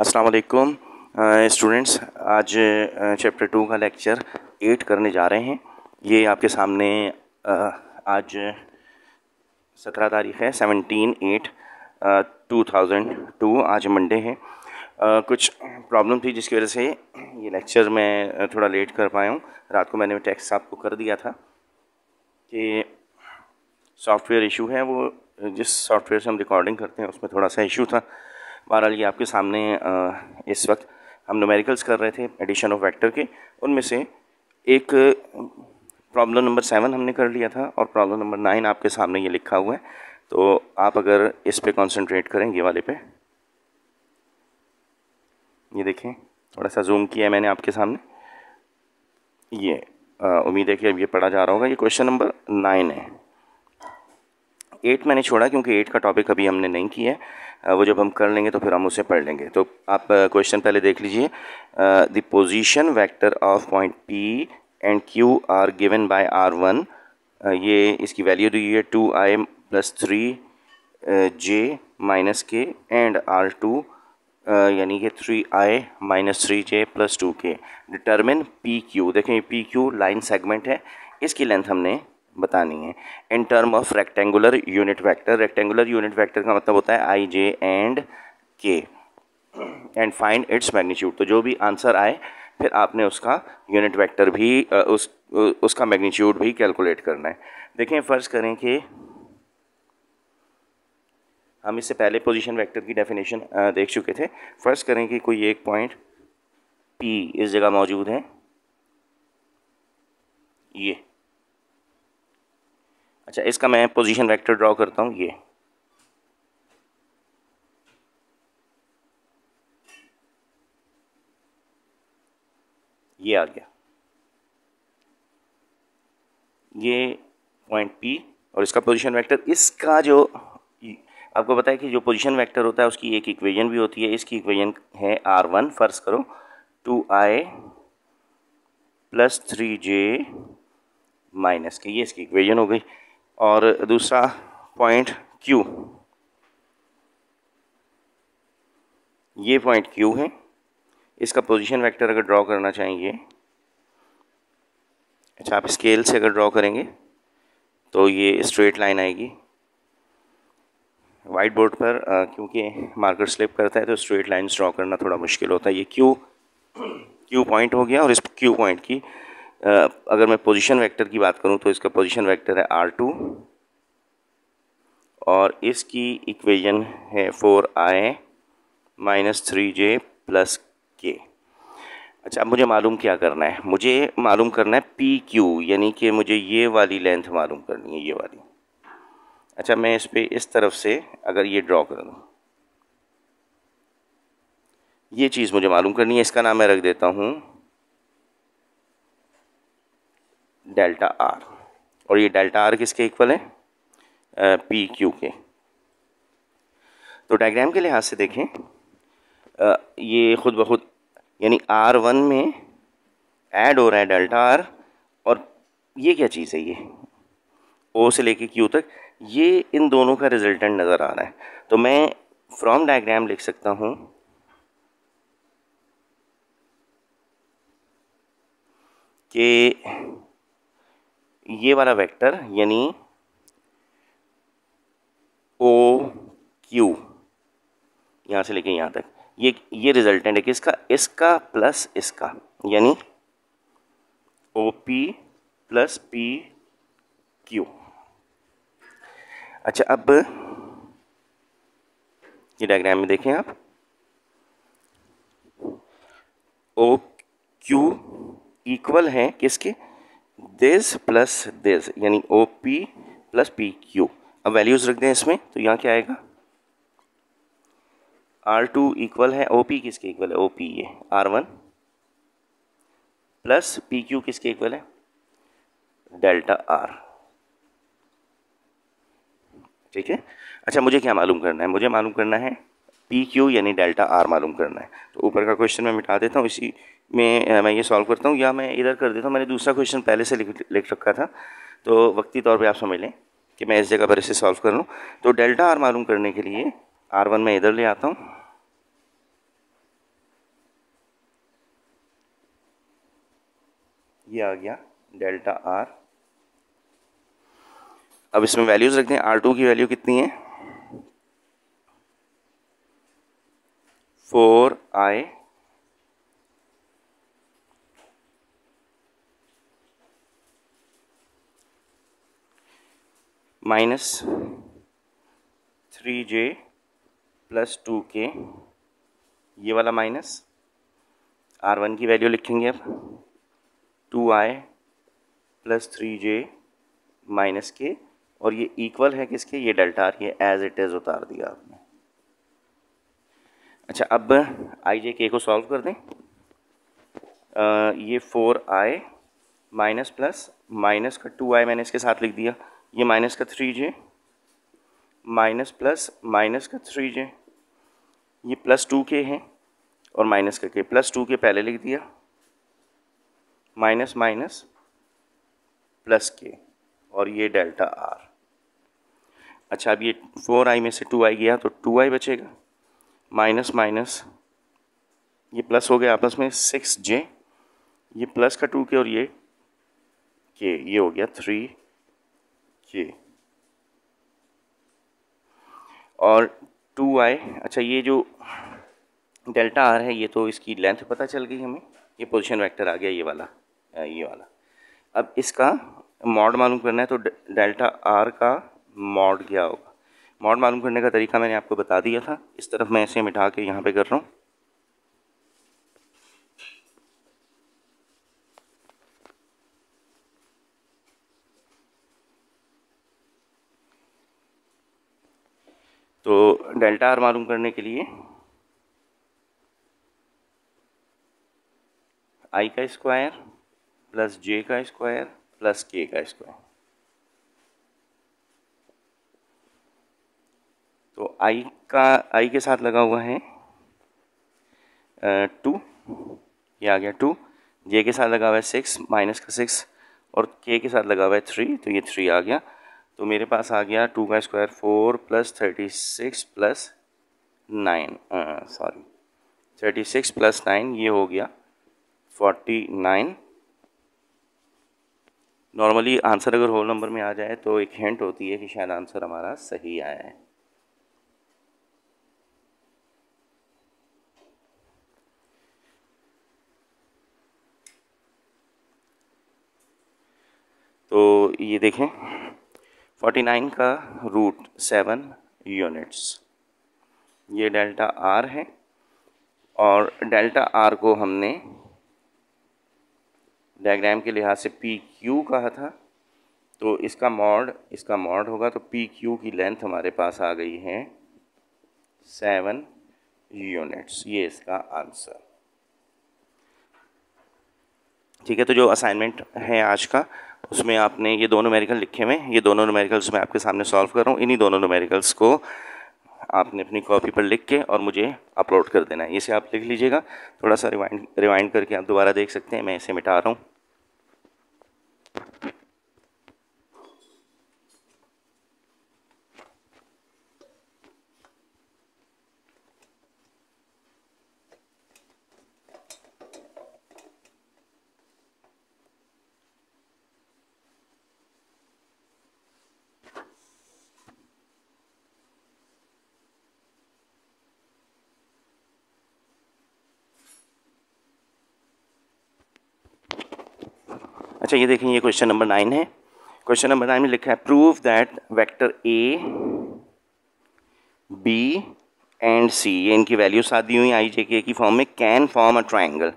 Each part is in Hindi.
अस्सलाम वालेकुम स्टूडेंट्स आज चैप्टर टू का लेक्चर एट करने जा रहे हैं ये आपके सामने आज सत्रह तारीख है seventeen eight two thousand two आज मंडे है Uh, कुछ प्रॉब्लम थी जिसकी वजह से ये लेक्चर मैं थोड़ा लेट कर पाया हूँ रात को मैंने टैक्स आपको कर दिया था कि सॉफ्टवेयर इशू है वो जिस सॉफ्टवेयर से हम रिकॉर्डिंग करते हैं उसमें थोड़ा सा इशू था बहरहाल ये आपके सामने इस वक्त हम नोमेरिकल्स कर रहे थे एडिशन ऑफ वेक्टर के उनमें से एक प्रॉब्लम नंबर सेवन हमने कर लिया था और प्रॉब्लम नंबर नाइन आपके सामने ये लिखा हुआ है तो आप अगर इस पर कॉन्सनट्रेट करें ये वाले पे ये देखें थोड़ा सा जूम किया है मैंने आपके सामने ये उम्मीद है कि अब ये पढ़ा जा रहा होगा ये क्वेश्चन नंबर नाइन है एट मैंने छोड़ा क्योंकि एट का टॉपिक अभी हमने नहीं किया है वो जब हम कर लेंगे तो फिर हम उसे पढ़ लेंगे तो आप क्वेश्चन पहले देख लीजिए the position vector of point P and Q are given by R one ये इसकी वैल्यू दी है two I plus three J minus K and R two यानी कि three I minus three J plus two K determine P Q देखें पी क्यू लाइन सेगमेंट है इसकी लेंथ हमने बतानी है in term of rectangular unit vector rectangular unit vector का मतलब होता है आई जे and K and find its magnitude तो जो भी आंसर आए फिर आपने उसका यूनिट वैक्टर भी उस उसका मैग्नीट्यूड भी कैलकुलेट करना है देखें फ़र्ज़ करें कि हम इससे पहले पोजीशन वेक्टर की डेफिनेशन देख चुके थे फ़र्ज़ करें कि कोई एक पॉइंट पी इस जगह मौजूद है ये अच्छा इसका मैं पोजीशन वेक्टर ड्रॉ करता हूँ ये ये आ गया ये पॉइंट पी और इसका पोजीशन वेक्टर इसका जो आपको पता है कि जो पोजीशन वेक्टर होता है उसकी एक इक्वेशन भी होती है इसकी इक्वेशन है आर वन फर्ज करो two I plus three J minus K ये इसकी इक्वेशन हो गई और दूसरा पॉइंट क्यू ये पॉइंट क्यू है इसका पोजीशन वेक्टर अगर ड्रॉ करना चाहिए अच्छा आप स्केल से अगर ड्रॉ करेंगे तो ये स्ट्रेट लाइन आएगी वाइट बोर्ड पर क्योंकि मार्कर स्लिप करता है तो स्ट्रेट लाइन ड्रॉ करना थोड़ा मुश्किल होता है ये क्यू क्यू पॉइंट हो गया और इस क्यू पॉइंट की अगर मैं पोजीशन वेक्टर की बात करूं तो इसका पोजीशन वेक्टर है आर टू और इसकी इक्वेशन है four I minus three J plus K अच्छा अब मुझे मालूम क्या करना है मुझे मालूम करना है पी क्यू यानी कि मुझे ये वाली लेंथ मालूम करनी है ये वाली अच्छा मैं इस पर इस तरफ से अगर ये ड्रॉ कर दूँ ये चीज़ मुझे मालूम करनी है इसका नाम मैं रख देता हूँ डेल्टा आर और ये डेल्टा आर किसके इक्वल है पी क्यू के तो डायग्राम के लिहाज से देखें आ, ये खुद ब खुद यानी आर वन में ऐड हो रहा है डेल्टा आर और ये क्या चीज़ है ये ओ से लेके क्यू तक ये इन दोनों का रिजल्टेंट नज़र आ रहा है तो मैं फ्रॉम डायग्राम लिख सकता हूँ के ये वाला वेक्टर यानी ओ क्यू यहाँ से लेके यहाँ तक ये ये रिजल्टेंट है किसका इसका प्लस इसका यानी O P plus P Q अच्छा अब ये डायग्राम में देखें आप ओ क्यू इक्वल है किसके दिस प्लस दिस यानी O P plus P Q अब वैल्यूज़ रख दें इसमें तो यहाँ क्या आएगा आर टू इक्वल है ओ पी किसके इक्वल है ओ पी ये R one plus P Q किसके इक्वल है डेल्टा आर ठीक है अच्छा मुझे क्या मालूम करना है मुझे मालूम करना है पी क्यू यानी डेल्टा आर मालूम करना है तो ऊपर का क्वेश्चन मैं मिटा देता हूँ इसी में मैं ये सॉल्व करता हूँ या मैं इधर कर देता हूँ मैंने दूसरा क्वेश्चन पहले से लिख लिख रखा था तो वक्ती तौर पे आप समझ लें कि मैं इस जगह पर इसे सॉल्व कर लूँ तो डेल्टा आर मालूम करने के लिए आर वन मैं इधर ले आता हूँ ये आ गया डेल्टा आर अब इसमें वैल्यूज़ रखते हैं आर टू की वैल्यू कितनी है four I minus three J plus two K ये वाला माइनस आर वन की वैल्यू लिखेंगे अब two I plus three J minus K और ये इक्वल है किसके ये डेल्टा आर ये एज इट इज़ उतार दिया आपने अच्छा अब आई जे के को सॉल्व कर दें आ, ये four I minus plus minus का टू आई मैंने इसके साथ लिख दिया ये माइनस का three J minus plus minus का थ्री जे ये प्लस टू के हैं और माइनस का के प्लस टू के पहले लिख दिया माइनस माइनस प्लस के और ये डेल्टा आर अच्छा अब ये फोर आई में से टू आई गया तो टू आई बचेगा माइनस माइनस ये प्लस हो गया आपस में सिक्स जे ये प्लस का टू के और ये के ये हो गया थ्री ये और टू आई अच्छा ये जो डेल्टा आर है ये तो इसकी लेंथ पता चल गई हमें ये पोजीशन वेक्टर आ गया ये वाला ये वाला अब इसका मॉड मालूम करना है तो डेल्टा आर का मॉड क्या होगा मॉड मालूम करने का तरीका मैंने आपको बता दिया था इस तरफ मैं ऐसे मिटा के यहाँ पे कर रहा हूँ तो डेल्टा आर मालूम करने के लिए आई का स्क्वायर प्लस जे का स्क्वायर प्लस के का स्क्वायर तो आई का आई के साथ लगा हुआ है टू ये आ गया टू जे के साथ लगा हुआ है सिक्स माइनस का सिक्स और के के साथ लगा हुआ है थ्री तो ये थ्री आ गया तो मेरे पास आ गया टू का square four plus thirty six plus nine sorry thirty six plus nine ये हो गया फोर्टी नाइन नॉर्मली आंसर अगर होल नंबर में आ जाए तो एक हिंट होती है कि शायद आंसर हमारा सही आया है तो ये देखें 49 का रूट सेवन यूनिट्स ये डेल्टा आर है और डेल्टा आर को हमने डायग्राम के लिहाज से पी क्यू कहा था तो इसका मॉड इसका मॉड होगा तो पी क्यू की लेंथ हमारे पास आ गई है सेवन यूनिट्स ये इसका आंसर ठीक है तो जो असाइनमेंट है आज का उसमें आपने ये दोनों नोमेरिकल लिखे हुए ये दोनों नोमेरिकल्स मैं आपके सामने सॉल्व कर रहा हूँ इन्हीं दोनों नोमेरिकल्स को आपने अपनी कॉपी पर लिख के और मुझे अपलोड कर देना है इसे आप लिख लीजिएगा थोड़ा सा रिवाइंड रिवाइंड करके आप दोबारा देख सकते हैं मैं इसे मिटा रहा हूँ अच्छा ये देखें ये क्वेश्चन नंबर नाइन है क्वेश्चन नंबर नाइन में लिखा है prove that vector A B and C ये इनकी वैल्यू साथ दी हुई आई जे के की फॉर्म में कैन फॉर्म अ ट्राइंगल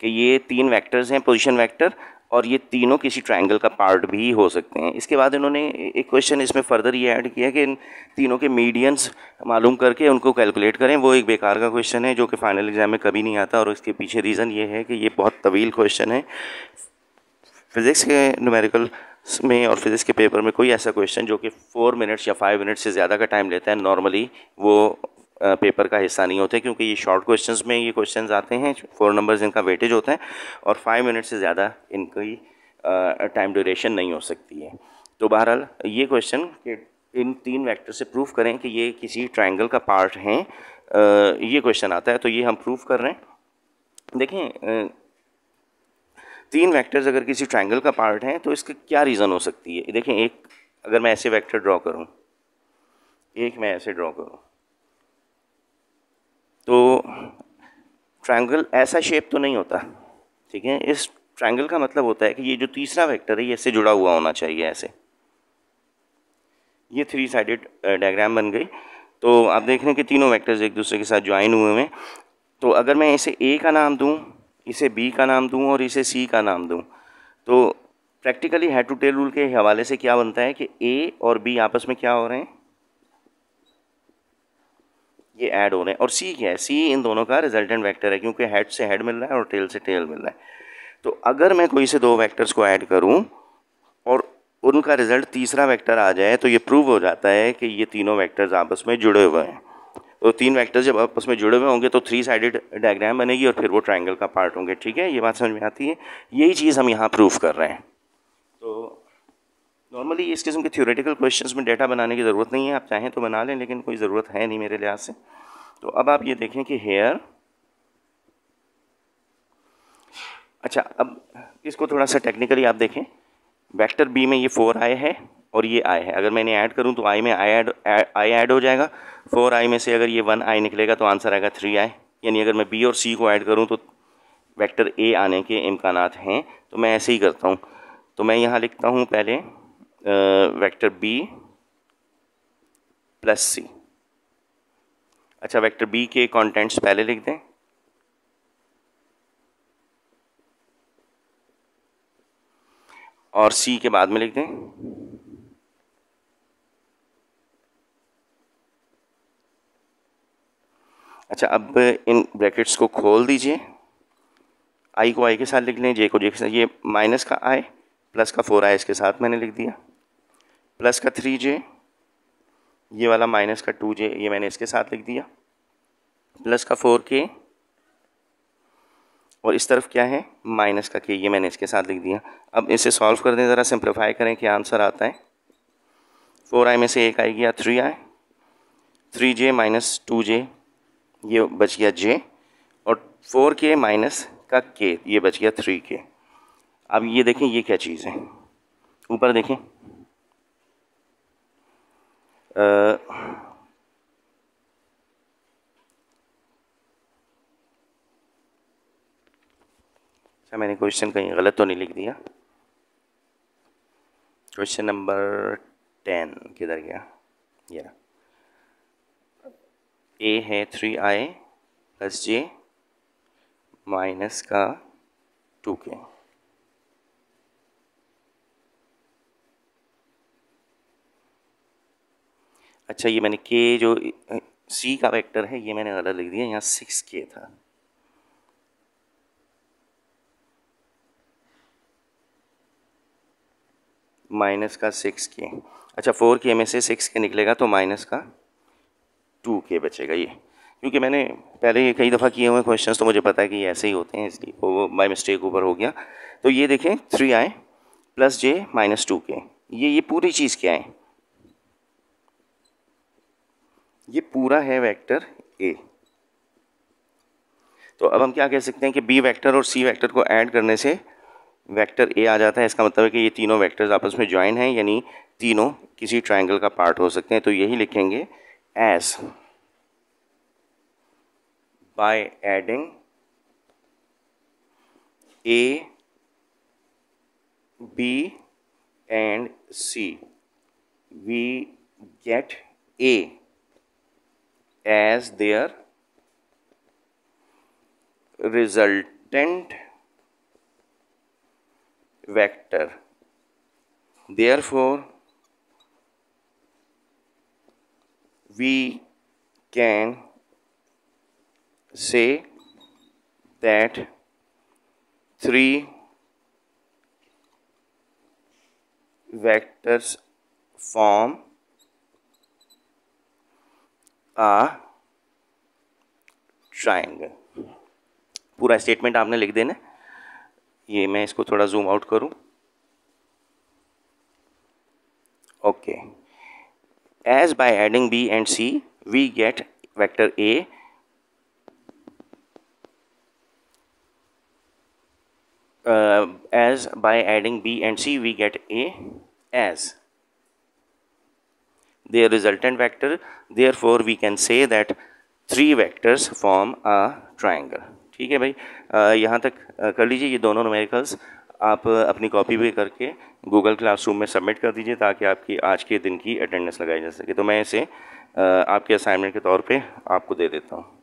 कि ये तीन वैक्टर्स हैं पोजिशन वैक्टर और ये तीनों किसी ट्राइंगल का पार्ट भी हो सकते हैं इसके बाद इन्होंने एक क्वेश्चन इसमें फर्दर ये ऐड किया कि इन तीनों के मीडियंस मालूम करके उनको कैलकुलेट करें वो एक बेकार का क्वेश्चन है जो कि फ़ाइनल एग्ज़ाम में कभी नहीं आता और इसके पीछे रीज़न ये है कि ये बहुत तवील क्वेश्चन है फिज़िक्स के न्यूमेरिकल में और फिज़िक्स के पेपर में कोई ऐसा क्वेश्चन जो कि फ़ोर मिनट्स या फाइव मिनट्स से ज़्यादा का टाइम लेता है नॉर्मली वो पेपर का हिस्सा नहीं होते क्योंकि ये शॉर्ट क्वेश्चंस में ये क्वेश्चंस आते हैं फोर नंबर्स इनका वेटेज होता है और फाइव मिनट से ज़्यादा इनकी टाइम ड्यूरेशन नहीं हो सकती है तो बहरहाल ये क्वेश्चन इन तीन वैक्टर से प्रूफ करें कि ये किसी ट्राइंगल का पार्ट हैं ये क्वेश्चन आता है तो ये हम प्रूफ कर रहे हैं देखें तीन वेक्टर्स अगर किसी ट्रायंगल का पार्ट हैं तो इसका क्या रीज़न हो सकती है देखें एक अगर मैं ऐसे वेक्टर ड्रॉ करूं एक मैं ऐसे ड्रॉ करूं तो ट्रायंगल ऐसा शेप तो नहीं होता ठीक है इस ट्रायंगल का मतलब होता है कि ये जो तीसरा वेक्टर है ये इससे जुड़ा हुआ होना चाहिए ऐसे ये थ्री साइडेड डायग्राम बन गई तो आप देख रहे हैं कि तीनों वेक्टर्स एक दूसरे के साथ ज्वाइन हुए हुए हैं तो अगर मैं इसे ए का नाम दूँ इसे बी का नाम दूँ और इसे सी का नाम दूँ तो practically head to tail rule के हवाले से क्या बनता है कि ए और बी आपस में क्या हो रहे हैं ये ऐड हो रहे हैं और सी क्या है सी इन दोनों का रिजल्टेंट वेक्टर है क्योंकि हेड से हेड मिल रहा है और टेल से टेल मिल रहा है तो अगर मैं कोई से दो वेक्टर्स को ऐड करूं और उनका रिज़ल्ट तीसरा वेक्टर आ जाए तो ये प्रूव हो जाता है कि ये तीनों वेक्टर्स आपस में जुड़े हुए हैं तो तीन वेक्टर्स जब आपस में जुड़े हुए होंगे तो थ्री साइडेड डायग्राम बनेगी और फिर वो ट्रायंगल का पार्ट होंगे ठीक है ये बात समझ में आती है यही चीज़ हम यहाँ प्रूव कर रहे हैं तो नॉर्मली इस किस्म के थ्योरेटिकल क्वेश्चन में डेटा बनाने की ज़रूरत नहीं है आप चाहें तो बना लें लेकिन कोई ज़रूरत है नहीं मेरे लिहाज से तो अब आप ये देखें कि हेयर अच्छा अब इसको थोड़ा सा टेक्निकली आप देखें वेक्टर बी में ये फोर आए हैं और ये आई है अगर मैंने ऐड करूँ तो आई में आई ऐड आई ऐड हो जाएगा फोर आई में से अगर ये वन आई निकलेगा तो आंसर आएगा थ्री आई यानी अगर मैं बी और सी को ऐड करूँ तो वेक्टर ए आने के इम्कान हैं तो मैं ऐसे ही करता हूँ तो मैं यहाँ लिखता हूँ पहले वैक्टर बी प्लस सी अच्छा वैक्टर बी के कॉन्टेंट्स पहले लिख दें और सी के बाद में लिख दें अच्छा अब इन ब्रैकेट्स को खोल दीजिए आई को आई के साथ लिख लें जे को जे के साथ ये माइनस का आई प्लस का फोर आई इसके साथ मैंने लिख दिया प्लस का थ्री जे ये वाला माइनस का टू जे ये मैंने इसके साथ लिख दिया प्लस का फोर के और इस तरफ क्या है माइनस का के ये मैंने इसके साथ लिख दिया अब इसे सॉल्व कर दें ज़रा सिंप्लीफाई करें कि आंसर आता है फोर आई में से एक आई गया three I three J minus two J ये बच गया जे और फोर के माइनस का के ये बच गया थ्री के अब ये देखें ये क्या चीज़ है ऊपर देखें अच्छा मैंने क्वेश्चन कहीं गलत तो नहीं लिख दिया क्वेश्चन नंबर टेन किधर गया ये रहा ए है three I plus J minus का टू के अच्छा ये मैंने के जो सी का वेक्टर है ये मैंने गलत लिख दिया यहाँ सिक्स के था माइनस का सिक्स के अच्छा फोर के में से सिक्स के निकलेगा तो माइनस का टू के बचेगा ये क्योंकि मैंने पहले कई दफ़ा किए हुए क्वेश्चंस तो मुझे पता है कि ऐसे ही होते हैं इसलिए वो बाई मिस्टेक ऊपर हो गया तो ये देखें थ्री आए plus J minus to K ये ये पूरी चीज़ क्या है ये पूरा है वेक्टर ए तो अब हम क्या कह सकते हैं कि बी वेक्टर और सी वेक्टर को ऐड करने से वेक्टर ए आ जाता है इसका मतलब है कि ये तीनों वेक्टर्स आपस में ज्वाइन हैं यानी तीनों किसी ट्रायंगल का पार्ट हो सकते हैं तो यही लिखेंगे as by adding A, B and C. We get A as their resultant vector. Therefore, we can say that three vectors form a triangle पूरा स्टेटमेंट आपने लिख देना ये मैं इसको थोड़ा जूम आउट करूं okay okay. as by adding b and c we get vector a uh, as by adding b and c we get a as their resultant vector therefore we can say that three vectors form a triangle ठीक है भाई यहाँ तक आ, कर लीजिए ये दोनों नोमेरिकल्स आप अपनी कॉपी भी करके गूगल क्लासरूम में सबमिट कर दीजिए ताकि आपकी आज के दिन की अटेंडेंस लगाई जा सके तो मैं इसे आपके असाइनमेंट के तौर पे आपको दे देता हूँ